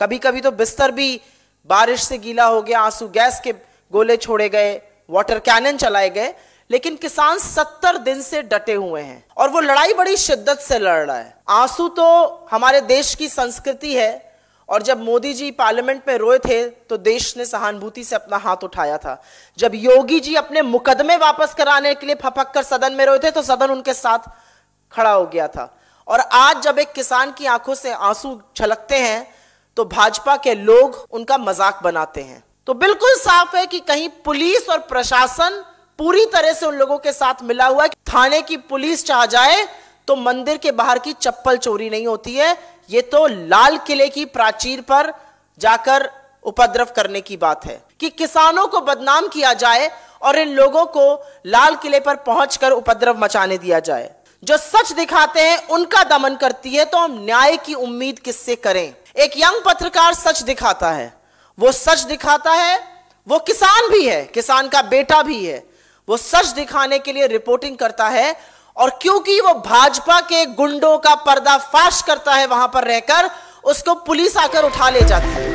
कभी कभी तो बिस्तर भी बारिश से गीला हो गया आंसू गैस के गोले छोड़े गए वाटर कैनन चलाए गए लेकिन किसान सत्तर दिन से डटे हुए हैं और वो लड़ाई बड़ी शिद्दत से लड़ रहा है आंसू तो हमारे देश की संस्कृति है और जब मोदी जी पार्लियामेंट में रोए थे तो देश ने सहानुभूति से अपना हाथ उठाया था जब योगी जी अपने मुकदमे वापस कराने के लिए फपक कर सदन में रोए थे तो सदन उनके साथ खड़ा हो गया था और आज जब एक किसान की आंखों से आंसू छलकते हैं तो भाजपा के लोग उनका मजाक बनाते हैं तो बिल्कुल साफ है कि कहीं पुलिस और प्रशासन पूरी तरह से उन लोगों के साथ मिला हुआ है थाने की पुलिस चाह जाए तो मंदिर के बाहर की चप्पल चोरी नहीं होती है ये तो लाल किले की प्राचीर पर जाकर उपद्रव करने की बात है कि किसानों को बदनाम किया जाए और इन लोगों को लाल किले पर पहुंचकर उपद्रव मचाने दिया जाए जो सच दिखाते हैं उनका दमन करती है तो हम न्याय की उम्मीद किससे करें एक यंग पत्रकार सच दिखाता है वो सच दिखाता है वो किसान भी है किसान का बेटा भी है वो सच दिखाने के लिए रिपोर्टिंग करता है और क्योंकि वो भाजपा के गुंडों का पर्दाफाश करता है वहां पर रहकर उसको पुलिस आकर उठा ले जाती है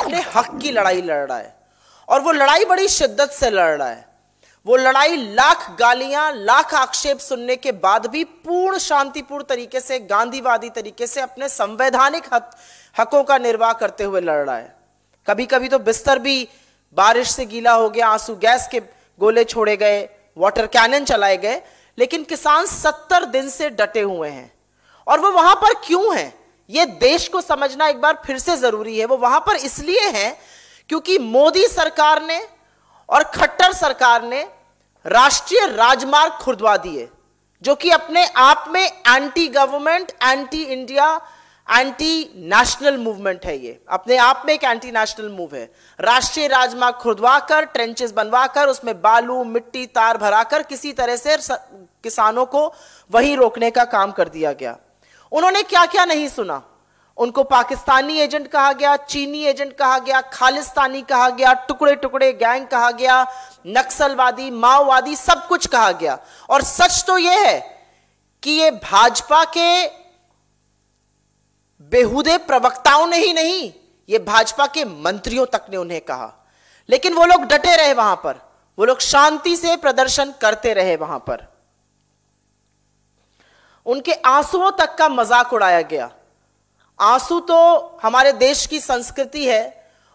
अपने हक की लड़ाई लड़ रहा है और वो लड़ाई बड़ी शिद्दत से लड़ रहा है वो लड़ाई लाख गालियां लाख आक्षेप सुनने के बाद भी पूर्ण शांतिपूर्ण तरीके से गांधीवादी तरीके से अपने संवैधानिक हक, हकों का निर्वाह करते हुए लड़ रहा है कभी कभी तो बिस्तर भी बारिश से गीला हो गया आंसू गैस के गोले छोड़े गए वाटर कैनन चलाए गए लेकिन किसान सत्तर दिन से डटे हुए हैं और वो वहां पर क्यों है ये देश को समझना एक बार फिर से जरूरी है वो वहां पर इसलिए है क्योंकि मोदी सरकार ने और खट्टर सरकार ने राष्ट्रीय राजमार्ग खुदवा दिए जो कि अपने आप में anti government anti India anti national movement है ये अपने आप में एक एंटी नेशनल मूव है राष्ट्रीय राजमार्ग कर ट्रेंचेस बनवाकर उसमें बालू मिट्टी तार भराकर किसी तरह से किसानों को वहीं रोकने का काम कर दिया गया उन्होंने क्या क्या नहीं सुना उनको पाकिस्तानी एजेंट कहा गया चीनी एजेंट कहा गया खालिस्तानी कहा गया टुकड़े टुकड़े गैंग कहा गया नक्सलवादी माओवादी सब कुछ कहा गया और सच तो यह है कि ये भाजपा के बेहुदे प्रवक्ताओं ने ही नहीं ये भाजपा के मंत्रियों तक ने उन्हें कहा लेकिन वो लोग डटे रहे वहां पर वो लोग शांति से प्रदर्शन करते रहे वहां पर उनके आंसुओं तक का मजाक उड़ाया गया आंसू तो हमारे देश की संस्कृति है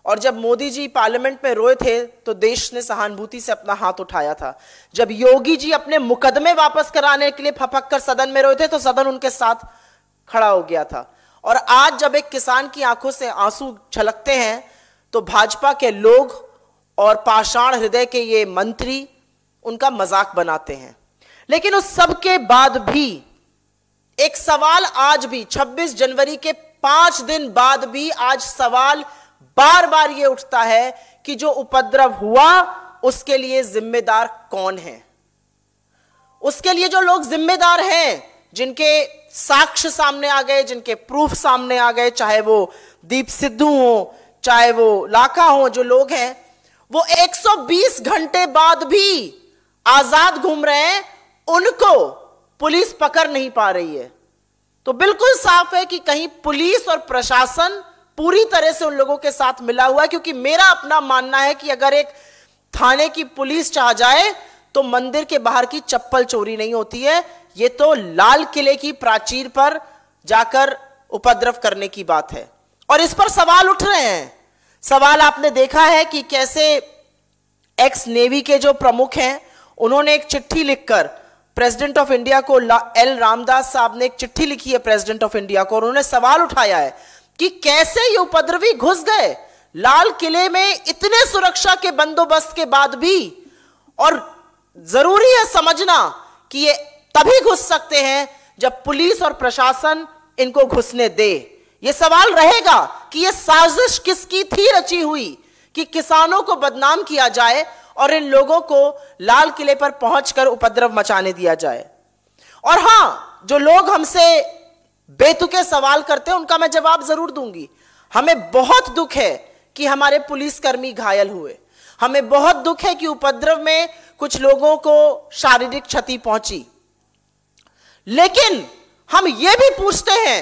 और जब मोदी जी पार्लियामेंट में रोए थे तो देश ने सहानुभूति से अपना हाथ उठाया था जब योगी जी अपने मुकदमे वापस कराने के लिए फपक कर सदन में रोए थे तो सदन उनके साथ खड़ा हो गया था और आज जब एक किसान की आंखों से आंसू छलकते हैं तो भाजपा के लोग और पाषाण हृदय के ये मंत्री उनका मजाक बनाते हैं लेकिन उस सबके बाद भी एक सवाल आज भी 26 जनवरी के पांच दिन बाद भी आज सवाल बार बार ये उठता है कि जो उपद्रव हुआ उसके लिए जिम्मेदार कौन है उसके लिए जो लोग जिम्मेदार हैं जिनके साक्ष्य सामने आ गए जिनके प्रूफ सामने आ गए चाहे वो दीप सिद्धू हो चाहे वो लाखा हो जो लोग हैं वो 120 घंटे बाद भी आजाद घूम रहे हैं उनको पुलिस पकड़ नहीं पा रही है तो बिल्कुल साफ है कि कहीं पुलिस और प्रशासन पूरी तरह से उन लोगों के साथ मिला हुआ है क्योंकि मेरा अपना मानना है कि अगर एक थाने की पुलिस चाह जाए तो मंदिर के बाहर की चप्पल चोरी नहीं होती है ये तो लाल किले की प्राचीर पर जाकर उपद्रव करने की बात है और इस पर सवाल उठ रहे हैं सवाल आपने देखा है कि कैसे एक्स नेवी के जो प्रमुख हैं उन्होंने एक चिट्ठी लिखकर प्रेसिडेंट ऑफ इंडिया को एल रामदास साहब ने एक चिट्ठी लिखी है प्रेसिडेंट ऑफ इंडिया को और उन्होंने सवाल उठाया है कि कैसे ये उपद्रवी घुस गए लाल किले में इतने सुरक्षा के बंदोबस्त के बाद भी और जरूरी है समझना कि ये तभी घुस सकते हैं जब पुलिस और प्रशासन इनको घुसने दे ये सवाल रहेगा कि ये साजिश किसकी थी रची हुई कि किसानों को बदनाम किया जाए और इन लोगों को लाल किले पर पहुंचकर उपद्रव मचाने दिया जाए और हां जो लोग हमसे बेतुके सवाल करते हैं उनका मैं जवाब जरूर दूंगी हमें बहुत दुख है कि हमारे पुलिसकर्मी घायल हुए हमें बहुत दुख है कि उपद्रव में कुछ लोगों को शारीरिक क्षति पहुंची लेकिन हम यह भी पूछते हैं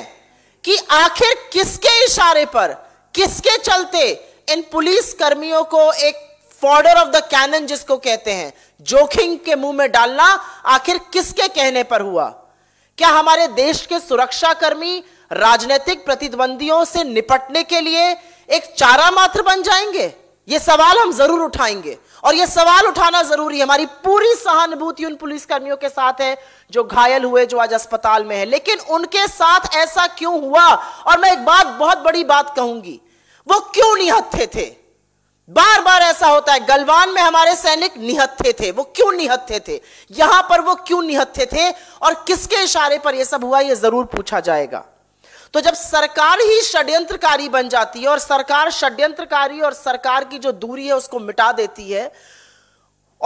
कि आखिर किसके इशारे पर किसके चलते इन पुलिस कर्मियों को एक फॉर्डर ऑफ द कैनन जिसको कहते हैं जोखिम के मुंह में डालना आखिर किसके कहने पर हुआ क्या हमारे देश के सुरक्षाकर्मी राजनीतिक प्रतिद्वंदियों से निपटने के लिए एक चारा मात्र बन जाएंगे ये सवाल हम जरूर उठाएंगे और यह सवाल उठाना जरूरी है हमारी पूरी सहानुभूति उन पुलिसकर्मियों के साथ है जो घायल हुए जो आज अस्पताल में है लेकिन उनके साथ ऐसा क्यों हुआ और मैं एक बात बहुत बड़ी बात कहूंगी वो क्यों निहत्थे थे, थे? ऐसा होता है गलवान में हमारे सैनिक निहत्थे थे वो क्यों निहत्थे थे यहां पर वो क्यों निहत्थे थे और किसके इशारे पर ये सब हुआ ये जरूर पूछा जाएगा तो जब सरकार ही षड्यंत्रकारी बन जाती है और सरकार षड्यंत्रकारी और सरकार की जो दूरी है उसको मिटा देती है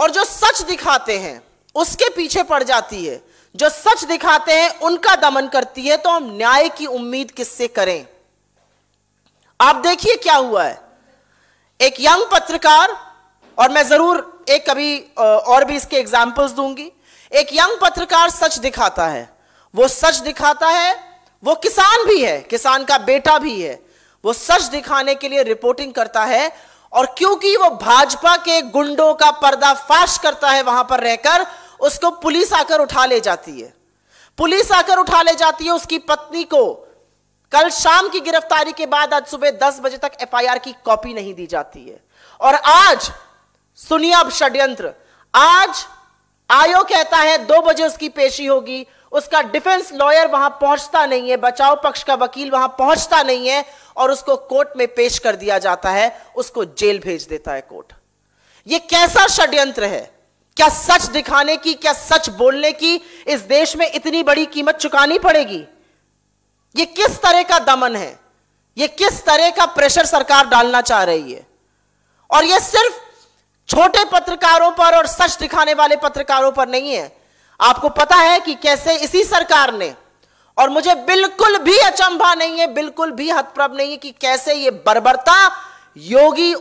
और जो सच दिखाते हैं उसके पीछे पड़ जाती है जो सच दिखाते हैं उनका दमन करती है तो हम न्याय की उम्मीद किससे करें आप देखिए क्या हुआ है एक यंग पत्रकार और मैं जरूर एक कभी और भी इसके एग्जाम्पल्स दूंगी एक यंग पत्रकार सच दिखाता है वो सच दिखाता है वो किसान भी है किसान का बेटा भी है वो सच दिखाने के लिए रिपोर्टिंग करता है और क्योंकि वो भाजपा के गुंडों का पर्दाफाश करता है वहां पर रहकर उसको पुलिस आकर उठा ले जाती है पुलिस आकर उठा ले जाती है उसकी पत्नी को कल शाम की गिरफ्तारी के बाद आज सुबह दस बजे तक एफआईआर की कॉपी नहीं दी जाती है और आज सुनिए अब षड्यंत्र आज आयोग कहता है दो बजे उसकी पेशी होगी उसका डिफेंस लॉयर वहां पहुंचता नहीं है बचाव पक्ष का वकील वहां पहुंचता नहीं है और उसको कोर्ट में पेश कर दिया जाता है उसको जेल भेज देता है कोर्ट यह कैसा षड्यंत्र है क्या सच दिखाने की क्या सच बोलने की इस देश में इतनी बड़ी कीमत चुकानी पड़ेगी ये किस तरह का दमन है ये किस तरह का प्रेशर सरकार डालना चाह रही है और ये सिर्फ छोटे पत्रकारों पर और सच दिखाने वाले पत्रकारों पर नहीं है आपको पता है कि कैसे इसी सरकार ने और मुझे बिल्कुल भी अचंभा नहीं है बिल्कुल भी हतप्रभ नहीं है कि कैसे ये बर्बरता योगी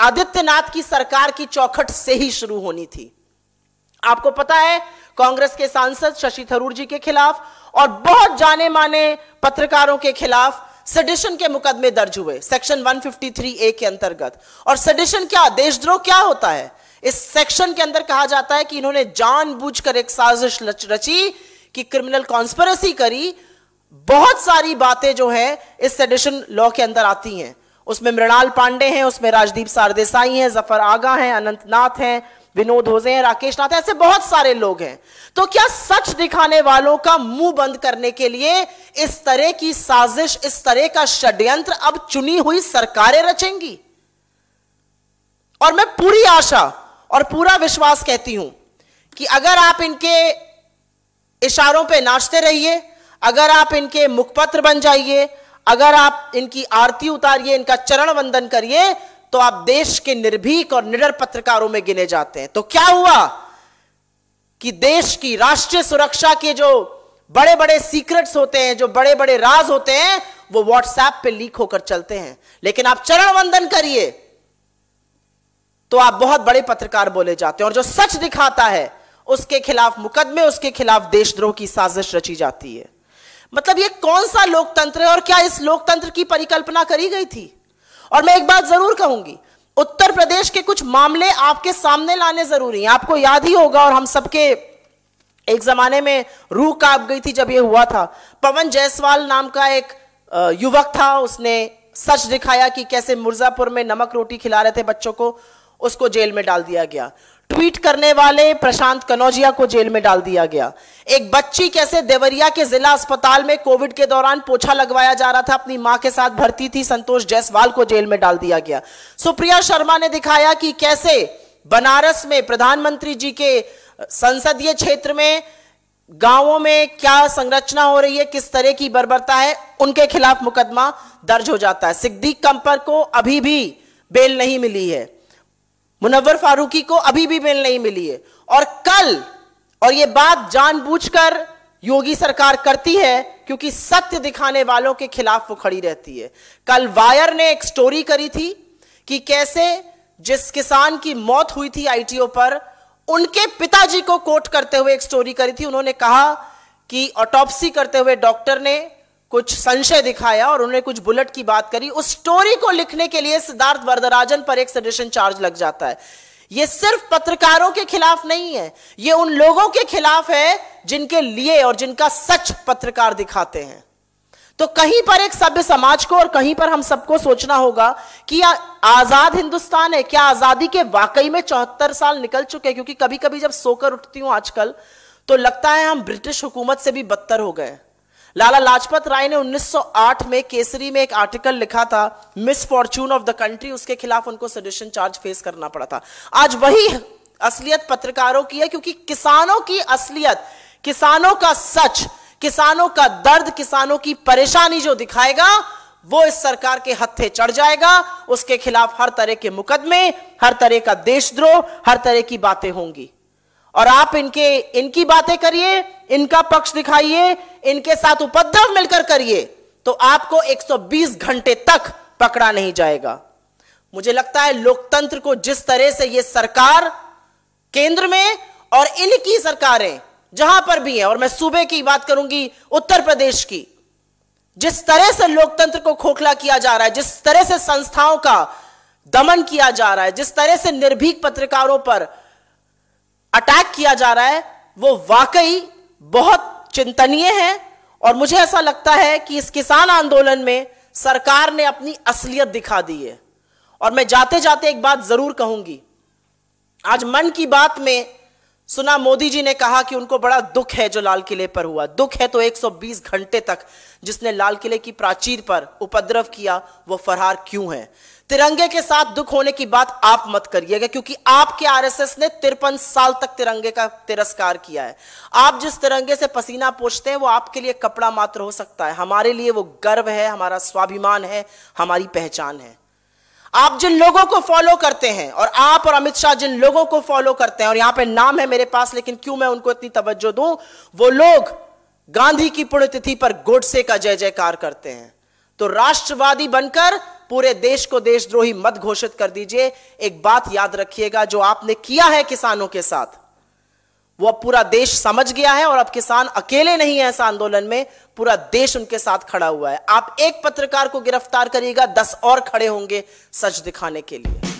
आदित्यनाथ की सरकार की चौखट से ही शुरू होनी थी आपको पता है कांग्रेस के सांसद शशि थरूर जी के खिलाफ और बहुत जाने माने पत्रकारों के खिलाफ सडिशन के मुकदमे दर्ज हुए सेक्शन 153 ए के अंतर्गत और सडिशन क्या देशद्रोह क्या होता है इस सेक्शन के अंदर कहा जाता है कि इन्होंने जानबूझकर एक साजिश रची कि क्रिमिनल कॉन्स्परेसी करी बहुत सारी बातें जो है इस सेडिशन लॉ के अंदर आती हैं उसमें मृणाल पांडे हैं उसमें राजदीप सारदेसाई हैं जफर आगा हैं अनंतनाथ हैं विनोद होजे हैं राकेश नाथ ऐसे बहुत सारे लोग हैं तो क्या सच दिखाने वालों का मुंह बंद करने के लिए इस तरह की साजिश इस तरह का षड्यंत्र अब चुनी हुई सरकारें रचेंगी और मैं पूरी आशा और पूरा विश्वास कहती हूं कि अगर आप इनके इशारों पे नाचते रहिए अगर आप इनके मुखपत्र बन जाइए अगर आप इनकी आरती उतारिए इनका चरण वंदन करिए तो आप देश के निर्भीक और निडर पत्रकारों में गिने जाते हैं तो क्या हुआ कि देश की राष्ट्रीय सुरक्षा के जो बड़े बड़े सीक्रेट्स होते हैं जो बड़े बड़े राज होते हैं वो व्हाट्सएप पे लीक होकर चलते हैं लेकिन आप चरण वंदन करिए तो आप बहुत बड़े पत्रकार बोले जाते हैं और जो सच दिखाता है उसके खिलाफ मुकदमे उसके खिलाफ देशद्रोह की साजिश रची जाती है मतलब ये कौन सा लोकतंत्र है और क्या इस लोकतंत्र की परिकल्पना करी गई थी और मैं एक बात जरूर कहूंगी उत्तर प्रदेश के कुछ मामले आपके सामने लाने जरूरी हैं आपको याद ही होगा और हम सबके एक जमाने में रूह काप गई थी जब ये हुआ था पवन जायसवाल नाम का एक युवक था उसने सच दिखाया कि कैसे मिर्जापुर में नमक रोटी खिला रहे थे बच्चों को उसको जेल में डाल दिया गया ट्वीट करने वाले प्रशांत कनौजिया को जेल में डाल दिया गया एक बच्ची कैसे देवरिया के जिला अस्पताल में कोविड के दौरान पोछा लगवाया जा रहा था अपनी मां के साथ भर्ती थी संतोष जायसवाल को जेल में डाल दिया गया सुप्रिया शर्मा ने दिखाया कि कैसे बनारस में प्रधानमंत्री जी के संसदीय क्षेत्र में गांवों में क्या संरचना हो रही है किस तरह की बर्बरता है उनके खिलाफ मुकदमा दर्ज हो जाता है सिद्दीक कंपर को अभी भी बेल नहीं मिली है मुनव्वर फारूकी को अभी भी बेल नहीं मिली है और कल और ये बात जानबूझकर योगी सरकार करती है क्योंकि सत्य दिखाने वालों के खिलाफ वो खड़ी रहती है कल वायर ने एक स्टोरी करी थी कि कैसे जिस किसान की मौत हुई थी आईटीओ पर उनके पिताजी को कोट करते हुए एक स्टोरी करी थी उन्होंने कहा कि ऑटोप्सी करते हुए डॉक्टर ने कुछ संशय दिखाया और उन्होंने कुछ बुलेट की बात करी उस स्टोरी को लिखने के लिए सिद्धार्थ वरदराजन पर एक सजेशन चार्ज लग जाता है ये सिर्फ पत्रकारों के खिलाफ नहीं है ये उन लोगों के खिलाफ है जिनके लिए और जिनका सच पत्रकार दिखाते हैं तो कहीं पर एक सभ्य समाज को और कहीं पर हम सबको सोचना होगा कि या आजाद हिंदुस्तान है क्या आजादी के वाकई में चौहत्तर साल निकल चुके हैं क्योंकि कभी कभी जब सोकर उठती हूं आजकल तो लगता है हम ब्रिटिश हुकूमत से भी बदतर हो गए लाला लाजपत राय ने 1908 में केसरी में एक आर्टिकल लिखा था misfortune of the country उसके खिलाफ उनको सजेशन चार्ज फेस करना पड़ा था आज वही असलियत पत्रकारों की है क्योंकि किसानों की असलियत किसानों का सच किसानों का दर्द किसानों की परेशानी जो दिखाएगा वो इस सरकार के हत्थे चढ़ जाएगा उसके खिलाफ हर तरह के मुकदमे हर तरह का देशद्रोह हर तरह की बातें होंगी और आप इनके इनकी बातें करिए इनका पक्ष दिखाइए इनके साथ उपद्रव मिलकर करिए तो आपको 120 घंटे तक पकड़ा नहीं जाएगा मुझे लगता है लोकतंत्र को जिस तरह से यह सरकार केंद्र में और इनकी सरकारें जहां पर भी है और मैं सूबे की बात करूंगी उत्तर प्रदेश की जिस तरह से लोकतंत्र को खोखला किया जा रहा है जिस तरह से संस्थाओं का दमन किया जा रहा है जिस तरह से निर्भीक पत्रकारों पर अटैक किया जा रहा है वो वाकई बहुत चिंतनीय है और मुझे ऐसा लगता है कि इस किसान आंदोलन में सरकार ने अपनी असलियत दिखा दी है और मैं जाते जाते एक बात जरूर कहूंगी आज मन की बात में सुना मोदी जी ने कहा कि उनको बड़ा दुख है जो लाल किले पर हुआ दुख है तो 120 घंटे तक जिसने लाल किले की प्राचीर पर उपद्रव किया वो फरार क्यों है तिरंगे के साथ दुख होने की बात आप मत करिएगा क्योंकि आपके आरएसएस ने तिरपन साल तक तिरंगे का तिरस्कार किया है आप जिस तिरंगे से पसीना पोछते हैं वो आपके लिए कपड़ा मात्र हो सकता है हमारे लिए वो गर्व है हमारा स्वाभिमान है हमारी पहचान है आप जिन लोगों को फॉलो करते हैं और आप और अमित शाह जिन लोगों को फॉलो करते हैं और यहां पर नाम है मेरे पास लेकिन क्यों मैं उनको इतनी तवज्जो दू वो लोग गांधी की पुण्यतिथि पर गोडसे का जय जयकार करते हैं तो राष्ट्रवादी बनकर पूरे देश को देशद्रोही मत घोषित कर दीजिए एक बात याद रखिएगा जो आपने किया है किसानों के साथ वो अब पूरा देश समझ गया है और अब किसान अकेले नहीं है इस आंदोलन में पूरा देश उनके साथ खड़ा हुआ है आप एक पत्रकार को गिरफ्तार करिएगा दस और खड़े होंगे सच दिखाने के लिए